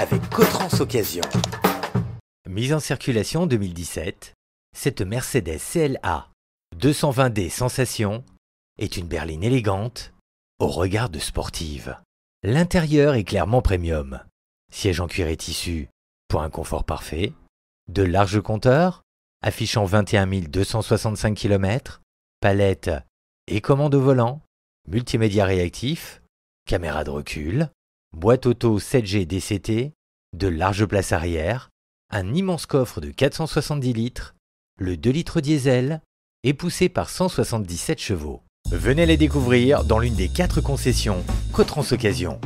avec Cotrans Occasion. Mise en circulation en 2017, cette Mercedes CLA 220D Sensation est une berline élégante au regard de sportive. L'intérieur est clairement premium. Siège en cuir et tissu pour un confort parfait, de larges compteurs affichant 21 265 km, palette et commande au volant, multimédia réactif, caméra de recul, boîte auto 7G DCT, de larges places arrière, un immense coffre de 470 litres, le 2 litres diesel et poussé par 177 chevaux. Venez les découvrir dans l'une des quatre concessions Cotrans Occasion.